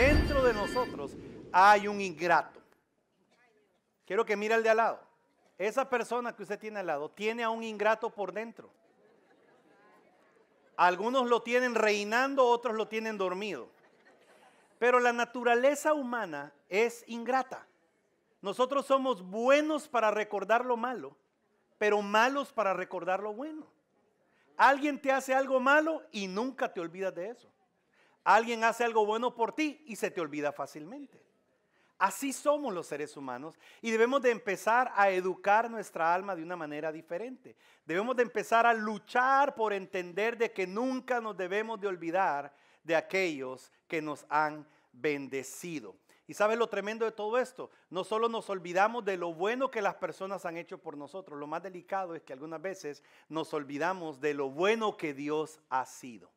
dentro de nosotros hay un ingrato. Quiero que mire al de al lado. Esa persona que usted tiene al lado tiene a un ingrato por dentro. Algunos lo tienen reinando, otros lo tienen dormido. Pero la naturaleza humana es ingrata. Nosotros somos buenos para recordar lo malo, pero malos para recordar lo bueno. Alguien te hace algo malo y nunca te olvidas de eso. Alguien hace algo bueno por ti y se te olvida fácilmente. Así somos los seres humanos y debemos de empezar a educar nuestra alma de una manera diferente. Debemos de empezar a luchar por entender de que nunca nos debemos de olvidar de aquellos que nos han bendecido. ¿Y sabes lo tremendo de todo esto? No solo nos olvidamos de lo bueno que las personas han hecho por nosotros, lo más delicado es que algunas veces nos olvidamos de lo bueno que Dios ha sido.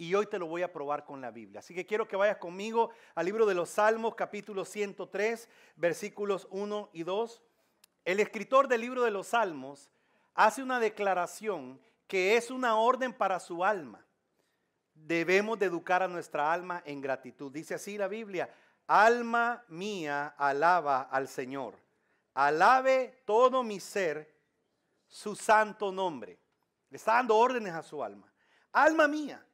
Y hoy te lo voy a probar con la Biblia. Así que quiero que vayas conmigo al libro de los Salmos, capítulo 103, versículos 1 y 2. El escritor del libro de los Salmos hace una declaración que es una orden para su alma. Debemos de educar a nuestra alma en gratitud. Dice así la Biblia, alma mía alaba al Señor. Alabe todo mi ser su santo nombre. Le está dando órdenes a su alma. Alma mía,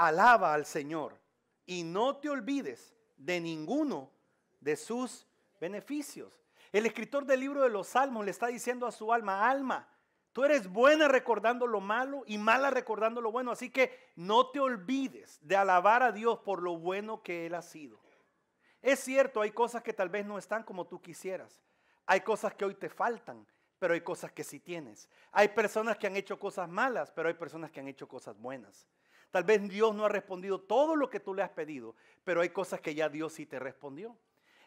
Alaba al Señor y no te olvides de ninguno de sus beneficios. El escritor del libro de los Salmos le está diciendo a su alma, alma, tú eres buena recordando lo malo y mala recordando lo bueno, así que no te olvides de alabar a Dios por lo bueno que Él ha sido. Es cierto, hay cosas que tal vez no están como tú quisieras, hay cosas que hoy te faltan, pero hay cosas que sí tienes. Hay personas que han hecho cosas malas, pero hay personas que han hecho cosas buenas. Tal vez Dios no ha respondido todo lo que tú le has pedido, pero hay cosas que ya Dios sí te respondió.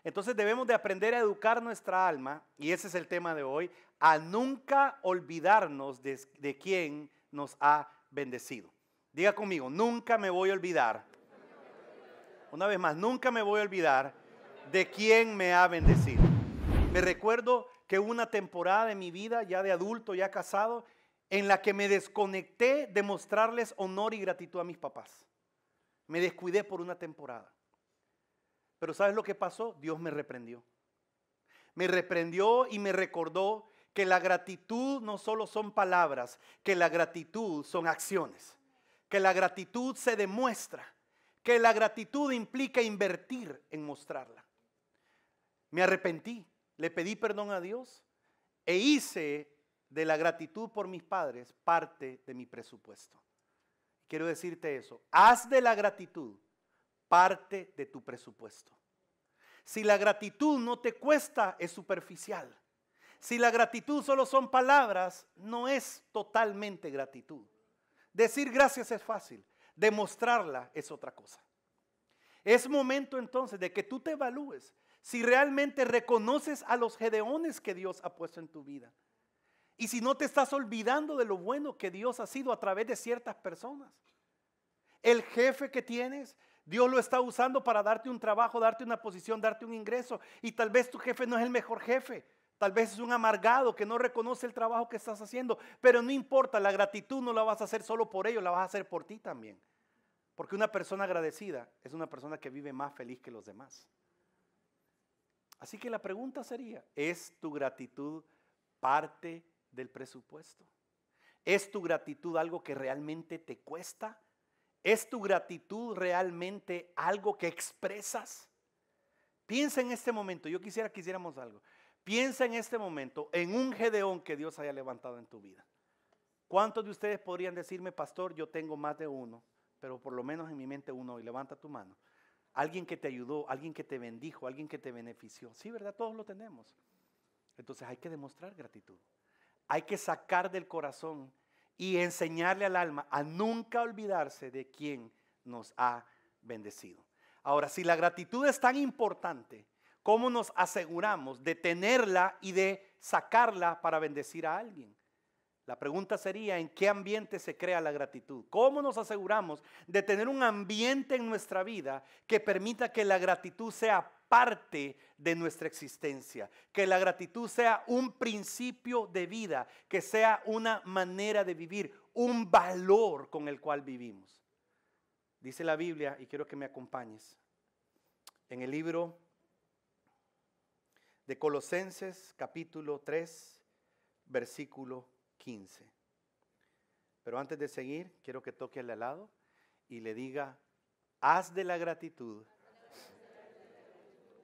Entonces debemos de aprender a educar nuestra alma, y ese es el tema de hoy, a nunca olvidarnos de, quién nos ha bendecido. Diga conmigo, nunca me voy a olvidar. Una vez más, nunca me voy a olvidar de quién me ha bendecido. Me recuerdo que una temporada de mi vida, ya de adulto, ya casado, en la que me desconecté de mostrarles honor y gratitud a mis papás. Me descuidé por una temporada. Pero ¿sabes lo que pasó? Dios me reprendió. Me reprendió y me recordó que la gratitud no solo son palabras, que la gratitud son acciones, que la gratitud se demuestra, que la gratitud implica invertir en mostrarla. Me arrepentí, le pedí perdón a Dios e hice de la gratitud por mis padres parte de mi presupuesto. Quiero decirte eso, haz de la gratitud parte de tu presupuesto. Si la gratitud no te cuesta, es superficial. Si la gratitud solo son palabras, no es totalmente gratitud. Decir gracias es fácil, demostrarla es otra cosa. Es momento entonces de que tú te evalúes si realmente reconoces a los gedeones que Dios ha puesto en tu vida y si no te estás olvidando de lo bueno que Dios ha sido a través de ciertas personas. El jefe que tienes, Dios lo está usando para darte un trabajo, darte una posición, darte un ingreso. Y tal vez tu jefe no es el mejor jefe. Tal vez es un amargado que no reconoce el trabajo que estás haciendo. Pero no importa, la gratitud no la vas a hacer solo por ellos, la vas a hacer por ti también. Porque una persona agradecida es una persona que vive más feliz que los demás. Así que la pregunta sería, ¿es tu gratitud parte del presupuesto? ¿Es tu gratitud algo que realmente te cuesta? ¿Es tu gratitud realmente algo que expresas? Piensa en este momento, yo quisiera que hiciéramos algo. Piensa en este momento en un gedeón que Dios haya levantado en tu vida. ¿Cuántos de ustedes podrían decirme, pastor, yo tengo más de uno, pero por lo menos en mi mente uno, y levanta tu mano? Alguien que te ayudó, alguien que te bendijo, alguien que te benefició. Sí, ¿verdad? Todos lo tenemos. Entonces hay que demostrar gratitud hay que sacar del corazón y enseñarle al alma a nunca olvidarse de quien nos ha bendecido. Ahora, si la gratitud es tan importante, ¿cómo nos aseguramos de tenerla y de sacarla para bendecir a alguien? La pregunta sería, ¿en qué ambiente se crea la gratitud? ¿Cómo nos aseguramos de tener un ambiente en nuestra vida que permita que la gratitud sea parte de nuestra existencia. Que la gratitud sea un principio de vida, que sea una manera de vivir, un valor con el cual vivimos. Dice la Biblia, y quiero que me acompañes, en el libro de Colosenses capítulo 3, versículo 15. Pero antes de seguir, quiero que toque al lado y le diga, haz de la gratitud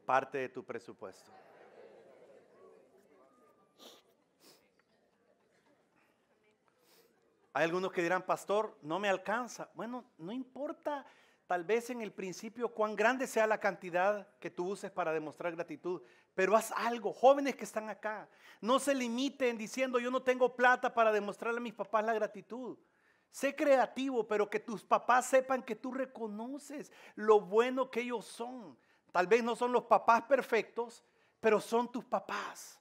parte de tu presupuesto. Hay algunos que dirán, pastor, no me alcanza. Bueno, no importa tal vez en el principio cuán grande sea la cantidad que tú uses para demostrar gratitud, pero haz algo, jóvenes que están acá, no se limiten diciendo yo no tengo plata para demostrarle a mis papás la gratitud. Sé creativo, pero que tus papás sepan que tú reconoces lo bueno que ellos son. Tal vez no son los papás perfectos, pero son tus papás.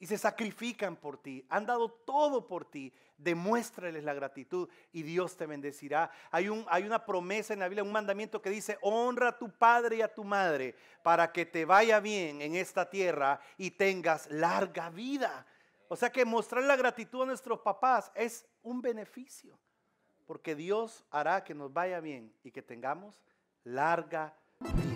Y se sacrifican por ti, han dado todo por ti. Demuéstrales la gratitud y Dios te bendecirá. Hay, una promesa en la Biblia, un mandamiento que dice, honra a tu padre y a tu madre para que te vaya bien en esta tierra y tengas larga vida. O sea que mostrar la gratitud a nuestros papás es un beneficio, porque Dios hará que nos vaya bien y que tengamos larga vida.